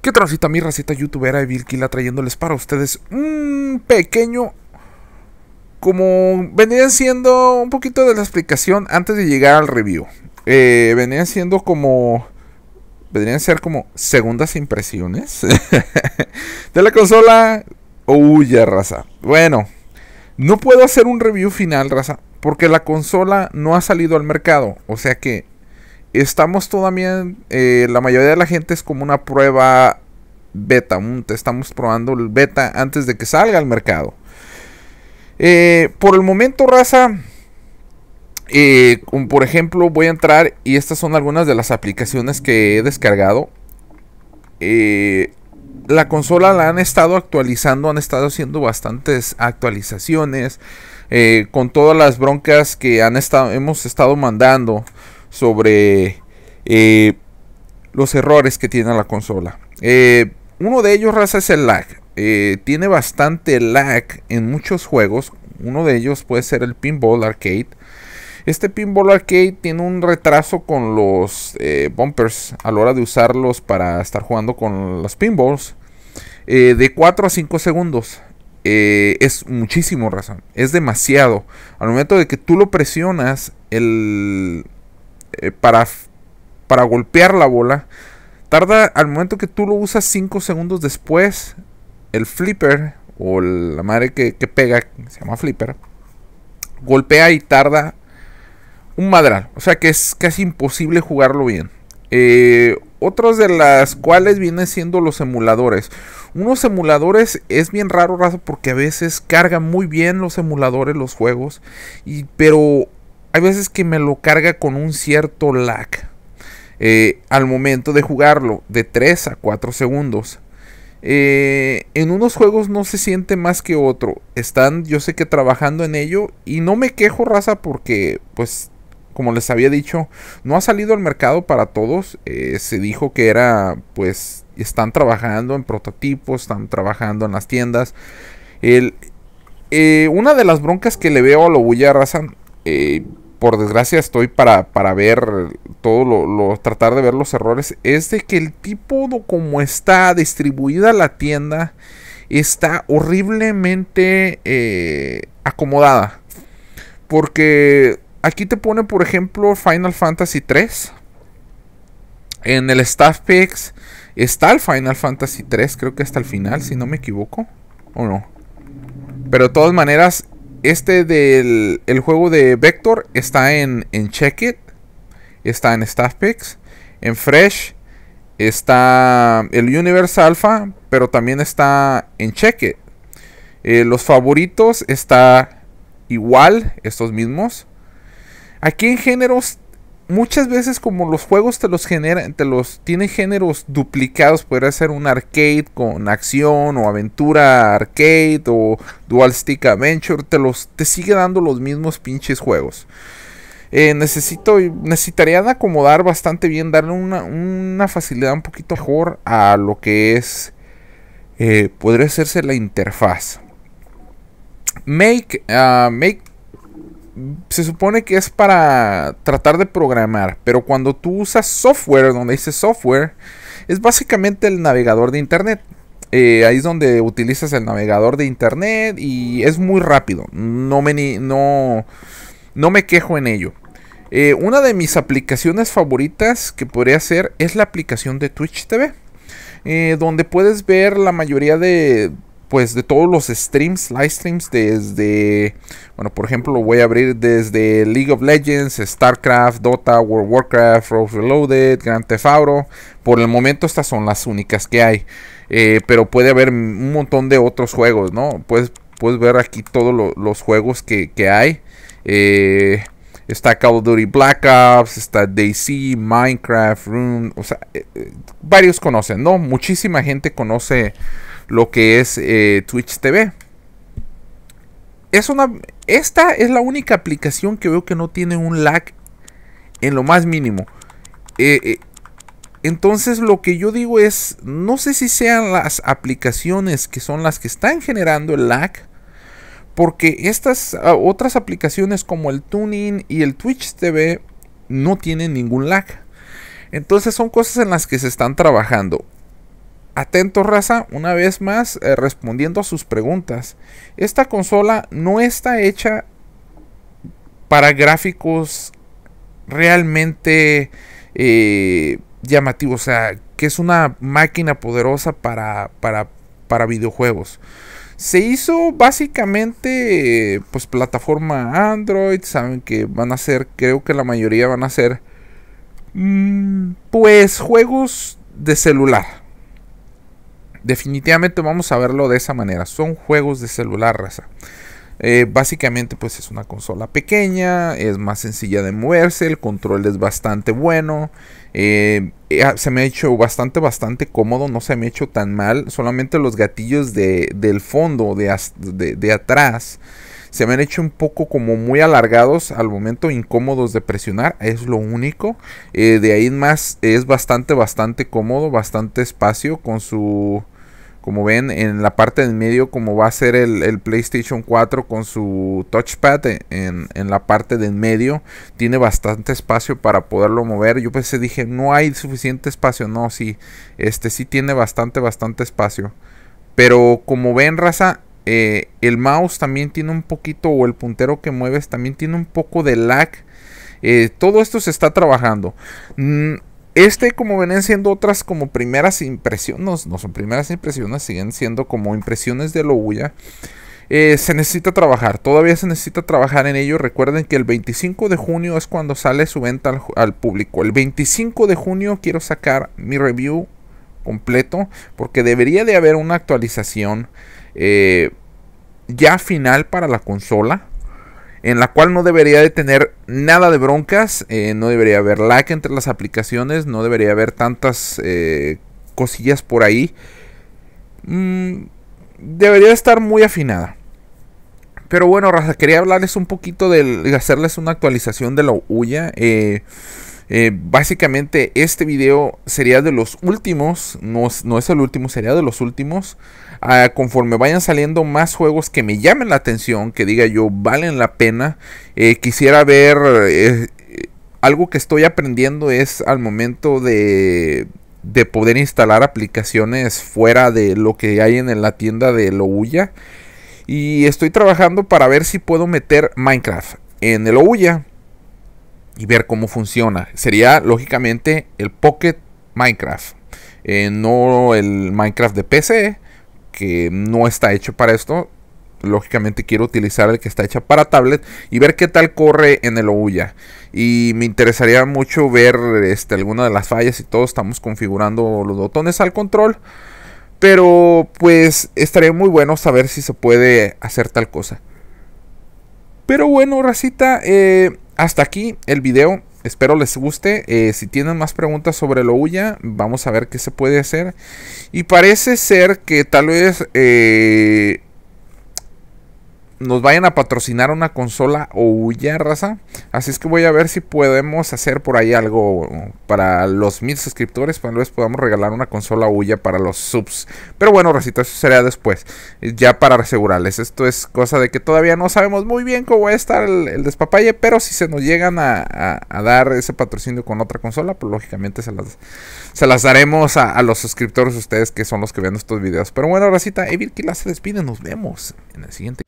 ¿Qué tracita mi racita youtubera Evilquila trayéndoles para ustedes un pequeño... Como venía siendo un poquito de la explicación antes de llegar al review. Eh, venía siendo como... Vendrían ser como segundas impresiones de la consola. Uy, raza. Bueno, no puedo hacer un review final, raza, porque la consola no ha salido al mercado. O sea que estamos todavía, eh, la mayoría de la gente es como una prueba beta, estamos probando el beta antes de que salga al mercado. Eh, por el momento, raza, eh, por ejemplo, voy a entrar y estas son algunas de las aplicaciones que he descargado. la consola la han estado actualizando, han estado haciendo bastantes actualizaciones con todas las broncas que han estado, hemos estado mandando sobre eh, los errores que tiene la consola. Eh, uno de ellos, raza, es el lag. Eh, tiene bastante lag en muchos juegos. Uno de ellos puede ser el Pinball Arcade. Este Pinball Arcade tiene un retraso con los bumpers a la hora de usarlos para estar jugando con los pinballs de 4 a 5 segundos. es muchísimo razón, es demasiado. Al momento de que tú lo presionas, el, eh, para, para golpear la bola, tarda al momento que tú lo usas 5 segundos después, el flipper o la madre que, pega, se llama flipper, golpea y tarda un madral. O sea que es casi imposible jugarlo bien. Eh, otras de las cuales vienen siendo los emuladores. Unos emuladores es bien raro, raza, porque a veces cargan muy bien los emuladores, los juegos. Y, pero hay veces que me lo carga con un cierto lag eh, al momento de jugarlo, de 3 a 4 segundos. Eh, en unos juegos no se siente más que otro. Están, yo sé que trabajando en ello. Y no me quejo, raza, porque, pues, como les había dicho, no ha salido al mercado para todos. Eh, se dijo que era, pues, están trabajando en prototipos, están trabajando en las tiendas. El, una de las broncas que le veo a bulla raza, por desgracia estoy para, ver todo lo, tratar de ver los errores, es de que el tipo como está distribuida la tienda está horriblemente eh, acomodada. Porque aquí te pone, por ejemplo, Final Fantasy 3. En el Staff Picks está el Final Fantasy 3, creo que hasta el final, si no me equivoco. ¿O no? Pero de todas maneras, este del el juego de Vector está en, en Check It, está en Staff Picks, en Fresh, está el Universe Alpha, pero también está en Check It. Eh, los favoritos está igual, estos mismos. Aquí en géneros muchas veces como los juegos te los generan, te los tienen géneros duplicados, podría ser un arcade con acción o aventura arcade o dual stick adventure, te los te sigue dando los mismos pinches juegos. Eh, necesito, necesitaría acomodar bastante bien, darle una, facilidad un poquito mejor a lo que es, eh, podría hacerse la interfaz. Make, ah, make se supone que es para tratar de programar, pero cuando tú usas software, donde dice software, es básicamente el navegador de Internet. Eh, ahí es donde utilizas el navegador de Internet y es muy rápido. No me, no, no me quejo en ello. Eh, una de mis aplicaciones favoritas que podría hacer es la aplicación de Twitch TV. Eh, donde puedes ver la mayoría de pues de todos los streams, live streams desde, bueno, por ejemplo, lo voy a abrir desde League of Legends, StarCraft, Dota, World Warcraft, Rogue Reloaded, Grand Theft Auto. Por el momento estas son las únicas que hay, eh, pero puede haber un montón de otros juegos, ¿no? Puedes, puedes ver aquí todos los juegos que, hay. Eh, está Call of Duty Black Ops, está DC, Minecraft, Room, o sea, eh, varios conocen, ¿no? Muchísima gente conoce lo que es eh, Twitch TV. Es una, esta es la única aplicación que veo que no tiene un lag en lo más mínimo. Eh, eh, entonces lo que yo digo es, no sé si sean las aplicaciones que son las que están generando el lag, porque estas ah, otras aplicaciones como el Tuning y el Twitch TV no tienen ningún lag. Entonces son cosas en las que se están trabajando. Atento raza, una vez más eh, respondiendo a sus preguntas. Esta consola no está hecha para gráficos realmente eh, llamativos, o sea, que es una máquina poderosa para, para, videojuegos. Se hizo básicamente pues plataforma Android, saben que van a ser, creo que la mayoría van a ser mm, pues juegos de celular definitivamente vamos a verlo de esa manera. Son juegos de celular, raza. Eh, básicamente pues es una consola pequeña, es más sencilla de moverse, el control es bastante bueno, eh, eh, ah, se me ha hecho bastante, bastante cómodo, no se me ha hecho tan mal, solamente los gatillos del fondo, de, de atrás, se me han hecho un poco como muy alargados al momento, incómodos de presionar, es lo único. Eh, de ahí en más es bastante, bastante cómodo, bastante espacio con su... Como ven, en la parte del medio, como va a ser el, PlayStation 4 con su touchpad e, en, la parte del medio, tiene bastante espacio para poderlo mover. Yo pensé, dije, no hay suficiente espacio. No, sí, este sí tiene bastante, bastante espacio. Pero como ven, raza, eh, el mouse también tiene un poquito, o el puntero que mueves también tiene un poco de lag. Eh, todo esto se está trabajando. Mm, este, como venían siendo otras como primeras impresiones, no, son primeras impresiones, siguen siendo como impresiones de lo huya. Eh, se necesita trabajar, todavía se necesita trabajar en ello. Recuerden que el 25 de junio es cuando sale su venta al, al público. El 25 de junio quiero sacar mi review completo porque debería de haber una actualización eh, ya final para la consola. En la cual no debería de tener nada de broncas. Eh, no debería haber lag entre las aplicaciones. No debería haber tantas eh, cosillas por ahí. Mm, debería estar muy afinada. Pero bueno, Raza, quería hablarles un poquito de hacerles una actualización de la Uya. Eh, eh, básicamente este video sería de los últimos, no, es el último, sería de los últimos. Ah, conforme vayan saliendo más juegos que me llamen la atención, que diga yo valen la pena, eh, quisiera ver eh, algo que estoy aprendiendo es al momento de, poder instalar aplicaciones fuera de lo que hay en la tienda de Louya. Y estoy trabajando para ver si puedo meter Minecraft en el Ouya y ver cómo funciona. Sería lógicamente el Pocket Minecraft, eh, no el Minecraft de PC, que no está hecho para esto. Lógicamente quiero utilizar el que está hecho para tablet y ver qué tal corre en el Ouya. Y me interesaría mucho ver este, alguna de las fallas y todo. Estamos configurando los botones al control. Pero pues estaría muy bueno saber si se puede hacer tal cosa. Pero bueno, racita, eh, hasta aquí el video. Espero les guste. Eh, si tienen más preguntas sobre lo Uya, vamos a ver qué se puede hacer. Y parece ser que tal vez eh, nos vayan a patrocinar una consola o huya, raza. Así es que voy a ver si podemos hacer por ahí algo para los mil suscriptores. Tal vez podamos regalar una consola huya para los subs. Pero bueno, Racita, eso será después. Ya para asegurarles. Esto es cosa de que todavía no sabemos muy bien cómo va a estar el, despapalle. Pero si se nos llegan a, dar ese patrocinio con otra consola, pues lógicamente se las, se las daremos a, los suscriptores, ustedes que son los que ven estos videos. Pero bueno, racita, Evil las se despide. Nos vemos en el siguiente.